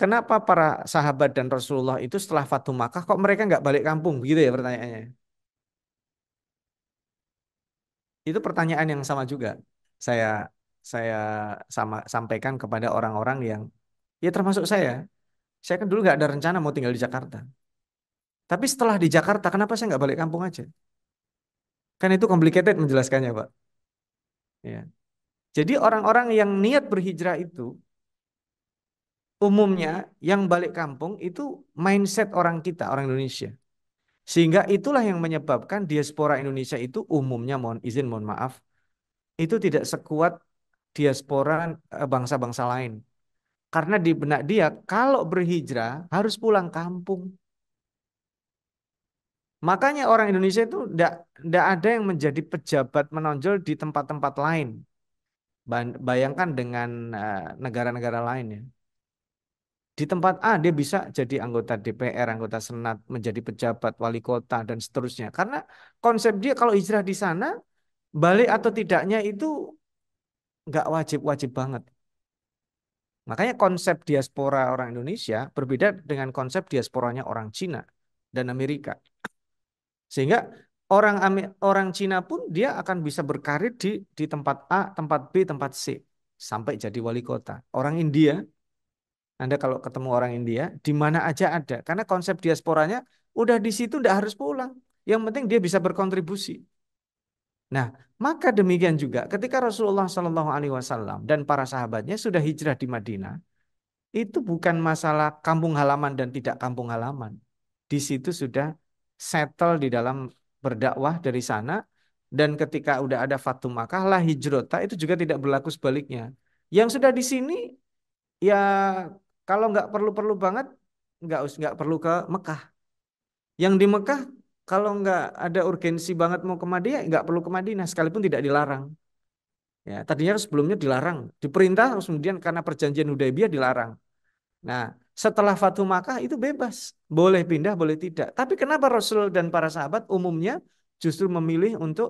kenapa para sahabat dan Rasulullah itu setelah Fatuh Makkah kok mereka nggak balik kampung? Begitu ya pertanyaannya. Itu pertanyaan yang sama juga saya saya sama sampaikan kepada orang-orang yang ya termasuk saya. Saya kan dulu nggak ada rencana mau tinggal di Jakarta. Tapi setelah di Jakarta, kenapa saya nggak balik kampung aja? Kan itu complicated menjelaskannya, Pak. Ya. Jadi orang-orang yang niat berhijrah itu umumnya hmm. yang balik kampung itu mindset orang kita, orang Indonesia. Sehingga itulah yang menyebabkan diaspora Indonesia itu umumnya mohon izin mohon maaf itu tidak sekuat diaspora eh, bangsa-bangsa lain. Karena di benak dia kalau berhijrah harus pulang kampung. Makanya orang Indonesia itu tidak ada yang menjadi pejabat menonjol di tempat-tempat lain. Bayangkan dengan eh, negara-negara lain ya. Di tempat A dia bisa jadi anggota DPR, anggota Senat, menjadi pejabat, wali kota, dan seterusnya. Karena konsep dia kalau hijrah di sana, balik atau tidaknya itu nggak wajib-wajib banget. Makanya konsep diaspora orang Indonesia berbeda dengan konsep diasporanya orang Cina dan Amerika. Sehingga orang orang Cina pun dia akan bisa berkarir di di tempat A, tempat B, tempat C sampai jadi wali kota. Orang India anda kalau ketemu orang India, di mana aja ada. Karena konsep diasporanya udah di situ tidak harus pulang. Yang penting dia bisa berkontribusi. Nah, maka demikian juga ketika Rasulullah Shallallahu Alaihi Wasallam dan para sahabatnya sudah hijrah di Madinah, itu bukan masalah kampung halaman dan tidak kampung halaman. Di situ sudah settle di dalam berdakwah dari sana dan ketika udah ada fatum makah lah hijrota itu juga tidak berlaku sebaliknya. Yang sudah di sini ya kalau nggak perlu-perlu banget, nggak nggak perlu ke Mekah. Yang di Mekah kalau nggak ada urgensi banget mau ke Madinah, nggak perlu ke Madinah sekalipun tidak dilarang. Ya, tadinya sebelumnya dilarang, diperintah terus kemudian karena perjanjian Hudaybiyah dilarang. Nah, setelah Fatuh Makkah itu bebas, boleh pindah, boleh tidak. Tapi kenapa Rasul dan para sahabat umumnya justru memilih untuk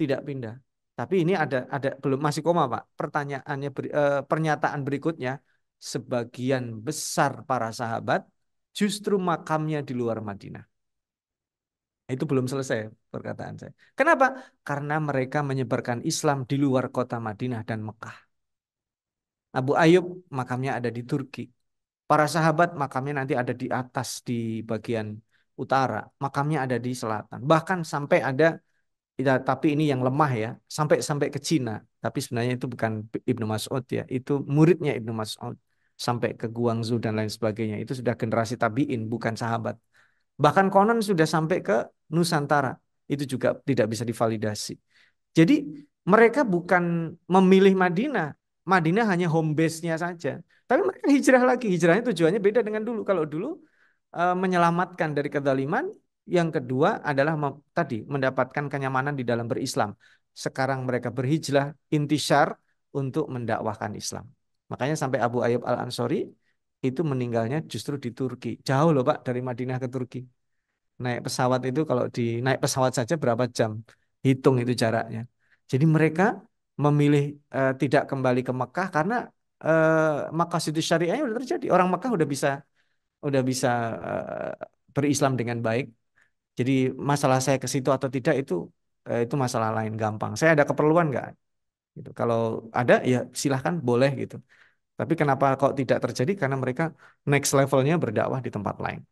tidak pindah? Tapi ini ada ada belum masih koma, Pak. Pertanyaannya eh, pernyataan berikutnya, sebagian besar para sahabat justru makamnya di luar Madinah. Itu belum selesai perkataan saya. Kenapa? Karena mereka menyebarkan Islam di luar kota Madinah dan Mekah. Abu Ayub makamnya ada di Turki. Para sahabat makamnya nanti ada di atas di bagian utara, makamnya ada di selatan. Bahkan sampai ada ya, tapi ini yang lemah ya, sampai sampai ke Cina. Tapi sebenarnya itu bukan Ibnu Mas'ud ya, itu muridnya Ibnu Mas'ud sampai ke Guangzhou dan lain sebagainya. Itu sudah generasi tabiin, bukan sahabat. Bahkan konon sudah sampai ke Nusantara. Itu juga tidak bisa divalidasi. Jadi mereka bukan memilih Madinah. Madinah hanya home base-nya saja. Tapi mereka hijrah lagi. Hijrahnya tujuannya beda dengan dulu. Kalau dulu e, menyelamatkan dari kedaliman, yang kedua adalah tadi mendapatkan kenyamanan di dalam berislam. Sekarang mereka berhijrah intisar untuk mendakwahkan Islam. Makanya sampai Abu Ayyub Al-Ansori itu meninggalnya justru di Turki. Jauh loh Pak dari Madinah ke Turki. Naik pesawat itu kalau di naik pesawat saja berapa jam. Hitung itu jaraknya. Jadi mereka memilih eh, tidak kembali ke Mekah karena Mekah itu syariahnya sudah terjadi. Orang Mekah udah bisa udah bisa eh, berislam dengan baik. Jadi masalah saya ke situ atau tidak itu eh, itu masalah lain gampang. Saya ada keperluan nggak? Gitu. Kalau ada ya silahkan boleh gitu. Tapi kenapa kok tidak terjadi? Karena mereka next levelnya berdakwah di tempat lain.